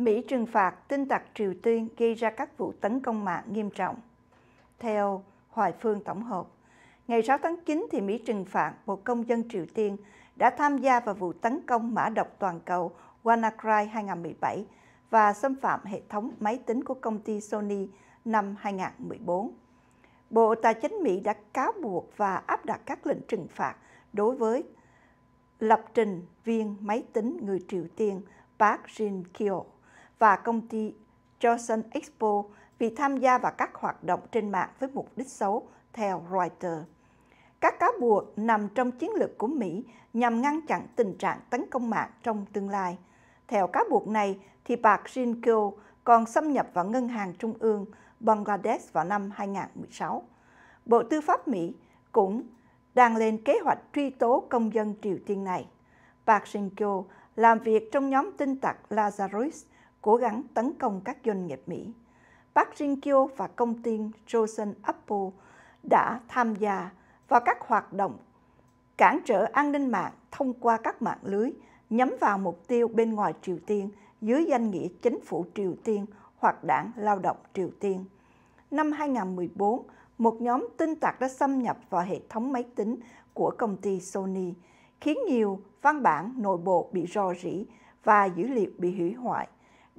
Mỹ trừng phạt tin tặc Triều Tiên gây ra các vụ tấn công mạng nghiêm trọng. Theo Hoài Phương tổng hợp, ngày 6 tháng 9 thì Mỹ trừng phạt một công dân Triều Tiên đã tham gia vào vụ tấn công mã độc toàn cầu WannaCry 2017 và xâm phạm hệ thống máy tính của công ty Sony năm 2014. Bộ Tài chính Mỹ đã cáo buộc và áp đặt các lệnh trừng phạt đối với lập trình viên máy tính người Triều Tiên Park Jin-kyo và công ty Johnson Expo vì tham gia vào các hoạt động trên mạng với mục đích xấu, theo Reuters. Các cáo buộc nằm trong chiến lược của Mỹ nhằm ngăn chặn tình trạng tấn công mạng trong tương lai. Theo cáo buộc này, thì bà kyo còn xâm nhập vào Ngân hàng Trung ương Bangladesh vào năm 2016. Bộ Tư pháp Mỹ cũng đang lên kế hoạch truy tố công dân Triều Tiên này. Park Shin-kyo làm việc trong nhóm tin tặc Lazarus cố gắng tấn công các doanh nghiệp Mỹ. Park Jin-kyo và công ty Johnson Apple đã tham gia vào các hoạt động cản trở an ninh mạng thông qua các mạng lưới nhắm vào mục tiêu bên ngoài Triều Tiên dưới danh nghĩa chính phủ Triều Tiên hoặc đảng lao động Triều Tiên. Năm 2014, một nhóm tin tặc đã xâm nhập vào hệ thống máy tính của công ty Sony, khiến nhiều văn bản nội bộ bị rò rỉ và dữ liệu bị hủy hoại.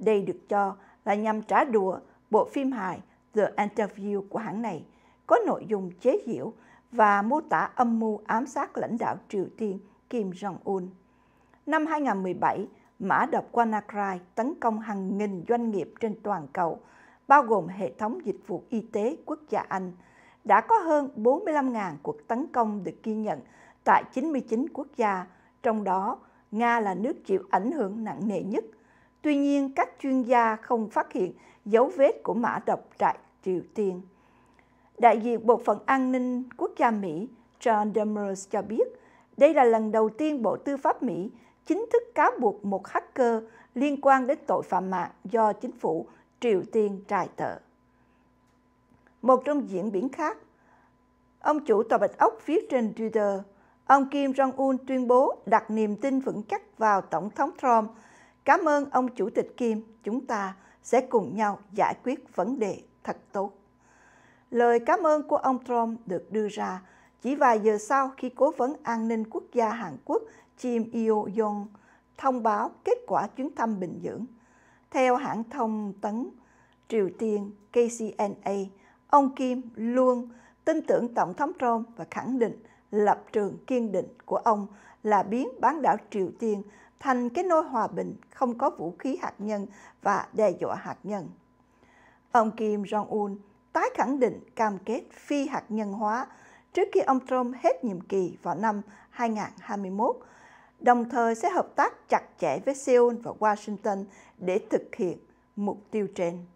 Đây được cho là nhằm trả đùa bộ phim hài The Interview của hãng này, có nội dung chế giễu và mô tả âm mưu ám sát lãnh đạo Triều Tiên Kim Jong-un. Năm 2017, mã độc WannaCry tấn công hàng nghìn doanh nghiệp trên toàn cầu, bao gồm hệ thống dịch vụ y tế quốc gia Anh. Đã có hơn 45.000 cuộc tấn công được ghi nhận tại 99 quốc gia, trong đó Nga là nước chịu ảnh hưởng nặng nề nhất – Tuy nhiên, các chuyên gia không phát hiện dấu vết của mã độc tại Triều Tiên. Đại diện Bộ phận An ninh Quốc gia Mỹ John Demers cho biết, đây là lần đầu tiên Bộ Tư pháp Mỹ chính thức cáo buộc một hacker liên quan đến tội phạm mạng do chính phủ Triều Tiên trài tợ. Một trong diễn biến khác, ông chủ tòa Bạch Ốc viết trên Twitter, ông Kim Jong-un tuyên bố đặt niềm tin vững chắc vào Tổng thống Trump Cảm ơn ông Chủ tịch Kim, chúng ta sẽ cùng nhau giải quyết vấn đề thật tốt. Lời cảm ơn của ông Trump được đưa ra chỉ vài giờ sau khi Cố vấn An ninh Quốc gia Hàn Quốc Kim Yo-jong thông báo kết quả chuyến thăm Bình Nhưỡng. Theo hãng thông tấn Triều Tiên KCNA, ông Kim luôn tin tưởng Tổng thống Trump và khẳng định lập trường kiên định của ông là biến bán đảo Triều Tiên thành cái nôi hòa bình không có vũ khí hạt nhân và đe dọa hạt nhân. Ông Kim Jong-un tái khẳng định cam kết phi hạt nhân hóa trước khi ông Trump hết nhiệm kỳ vào năm 2021, đồng thời sẽ hợp tác chặt chẽ với Seoul và Washington để thực hiện mục tiêu trên.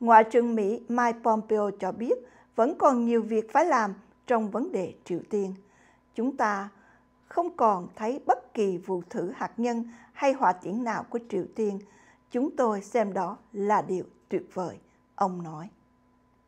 Ngoại trưởng Mỹ Mike Pompeo cho biết vẫn còn nhiều việc phải làm trong vấn đề Triều Tiên. Chúng ta không còn thấy bất kỳ vụ thử hạt nhân hay hỏa tiễn nào của Triều Tiên. Chúng tôi xem đó là điều tuyệt vời, ông nói.